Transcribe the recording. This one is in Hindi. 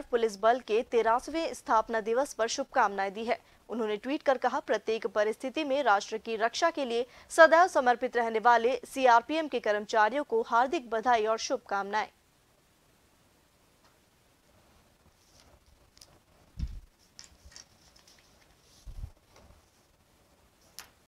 सर्व पुलिस बल के तेरासवें स्थापना दिवस पर शुभकामनाएं दी है उन्होंने ट्वीट कर कहा प्रत्येक परिस्थिति में राष्ट्र की रक्षा के लिए सदैव समर्पित रहने वाले सीआरपीएम के कर्मचारियों को हार्दिक बधाई और शुभकामनाएं